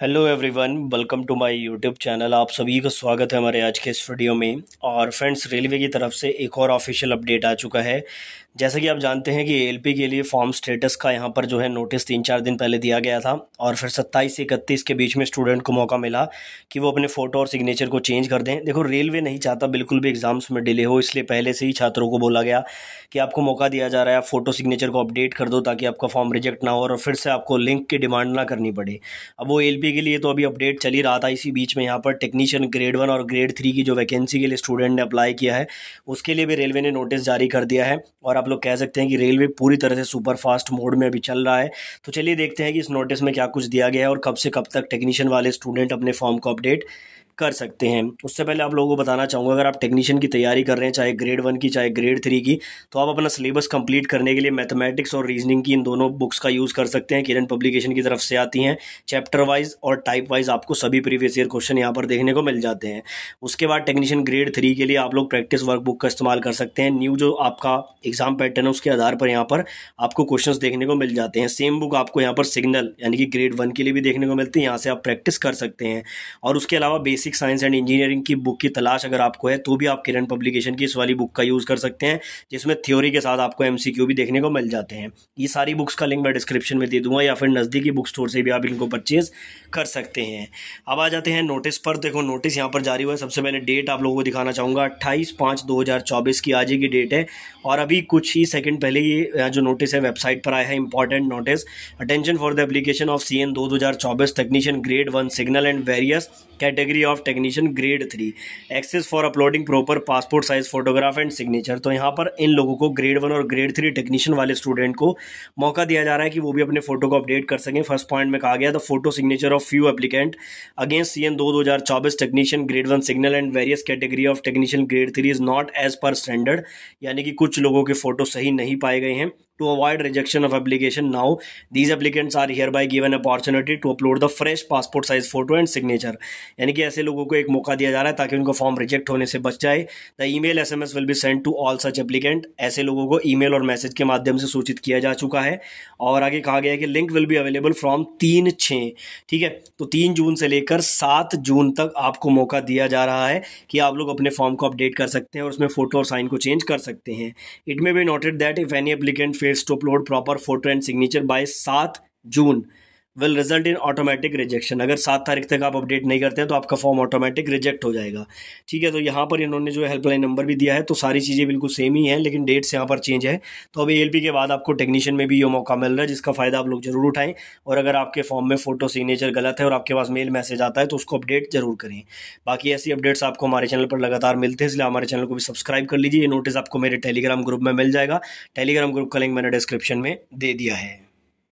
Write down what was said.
hello everyone welcome to my YouTube channel आप सभी का स्वागत है हमारे आज के इस वीडियो में और फ्रेंड्स रेलवे की तरफ से एक और ऑफिशियल अपडेट आ चुका है जैसा कि आप जानते हैं कि एलपी के लिए फॉर्म स्टेटस का यहाँ पर जो है नोटिस तीन चार दिन पहले दिया गया था और फिर सत्ताईस से इकतीस के बीच में स्टूडेंट को मौका मिला कि वो अपने फ़ोटो और सिग्नेचर को चेंज कर दें देखो रेलवे नहीं चाहता बिल्कुल भी एग्ज़ाम्स में डिले हो इसलिए पहले से ही छात्रों को बोला गया कि आपको मौका दिया जा रहा है फ़ोटो सिग्नेचर को अपडेट कर दो ताकि आपका फॉर्म रिजेक्ट ना हो और फिर से आपको लिंक की डिमांड ना करनी पड़े अब वो एल के लिए तो अभी अपडेट चल ही रहा था इसी बीच में यहाँ पर टेक्नीशियन ग्रेड वन और ग्रेड थ्री की जो वैकेंसी के लिए स्टूडेंट ने अप्लाई किया है उसके लिए भी रेलवे ने नोटिस जारी कर दिया है और आप लोग कह सकते हैं कि रेलवे पूरी तरह से सुपर फास्ट मोड में अभी चल रहा है तो चलिए देखते हैं कि इस नोटिस में क्या कुछ दिया गया है और कब से कब तक टेक्नीशियन वाले स्टूडेंट अपने फॉर्म को अपडेट कर सकते हैं उससे पहले आप लोगों को बताना चाहूँगा अगर आप टेक्नीशियन की तैयारी कर रहे हैं चाहे ग्रेड वन की चाहे ग्रेड थ्री की तो आप अपना सिलेबस कंप्लीट करने के लिए मैथमेटिक्स और रीजनिंग की इन दोनों बुक्स का यूज़ कर सकते हैं किरण पब्लिकेशन की तरफ से आती हैं चैप्टर वाइज और टाइप वाइज आपको सभी प्रीवियस ईयर क्वेश्चन यहाँ पर देखने को मिल जाते हैं उसके बाद टेक्नीशियन ग्रेड थ्री के लिए आप लोग प्रैक्टिस वर्कबुक का इस्तेमाल कर सकते हैं न्यू जो आपका एग्जाम पैटर्न है उसके आधार पर यहाँ पर आपको क्वेश्चन देखने को मिल जाते हैं सेम बुक आपको यहाँ पर सिग्नल यानी कि ग्रेड वन के लिए भी देखने को मिलती है यहाँ से आप प्रैक्टिस कर सकते हैं और उसके अलावा basic basic science and engineering की बुक की तलाश अगर आपको है तो भी आप किरण पब्लिकेशन की इस वाली बुक का यूज़ कर सकते हैं जिसमें थ्योरी के साथ आपको एम भी देखने को मिल जाते हैं ये सारी बुक्स का लिंक मैं डिस्क्रिप्शन में दे दूंगा या फिर नज़दीकी बुक स्टोर से भी आप इनको परचेज़ कर सकते हैं अब आ जाते हैं नोटिस पर देखो नोटिस यहाँ पर जारी हुआ है सबसे पहले डेट आप लोगों को दिखाना चाहूँगा अट्ठाईस पाँच दो हज़ार चौबीस की आज ही की डेट है और अभी कुछ ही सेकंड पहले ये जो नोटिस है वेबसाइट पर आया है important notice attention for the application of C N दो हज़ार चौबीस technician grade one signal and various category of photograph technician grade three access for uploading proper passport size photograph and signature तो यहाँ पर इन लोगों को ग्रेड वन और ग्रेड थ्री टेक्नीशियन वाले स्टूडेंट को मौका दिया जा रहा है कि वो भी अपने फोटो को अपडेट कर सकें फर्स्ट पॉइंट में कहा गया the photo signature of few applicant against C N दो दो हज़ार चौबीस technician grade one signal and various category of technician grade three is not as per standard यानी कि कुछ लोगों के फोटो सही नहीं पाए गए हैं to avoid rejection of of now these applicants are are by given opportunity to upload the fresh passport size photo and signature यानी कि ऐसे लोगों को एक मौका दिया जा रहा है ताकि उनका फॉर्म रिजेक्ट होने से बच जाए the email S M S will be send to all such applicant ऐसे लोगों को ई मेल और मैसेज के माध्यम से सूचित किया जा चुका है और आगे कहा गया है कि लिंक विल भी अवेलेबल फ्रॉम तीन छः ठीक है तो तीन जून से लेकर सात जून तक आपको मौका दिया जा रहा है कि आप लोग अपने फॉर्म को अपडेट कर सकते हैं और उसमें फोटो और साइन को चेंज कर सकते हैं it may be noted that if any applicant fails to upload proper photo and signature by सात जून will result in automatic rejection अगर सात तारीख तक आप अपडेट नहीं करते हैं तो आपका फॉर्म ऑटोमेटिक रिजेक्ट हो जाएगा ठीक है तो यहाँ पर इन्होंने जो हेल्पलाइन नंबर भी दिया है तो सारी चीज़ें बिल्कुल सेम ही हैं लेकिन डेट्स यहाँ पर चेंज है तो अभी एल के बाद आपको टेक्नीशियन में भी ये मौका मिल रहा है जिसका फ़ायदा आप लोग जरूर उठाएं और अगर आपके फॉर्म में फोटो सिग्नेचर गलत है और आपके पास मेल मैसेज आता है तो उसको अपडेट जरूर करें बाकी ऐसी अपडेट्स आपको हमारे चैनल पर लगातार मिलते हैं इसलिए हमारे चैनल को भी सब्सक्राइब कर लीजिए ये नोटिस आपको मेरे टेलीग्राम ग्रुप में मिल जाएगा टेलीग्राम ग्रुप का लिंक मैंने डिस्क्रिप्शन में दे दिया है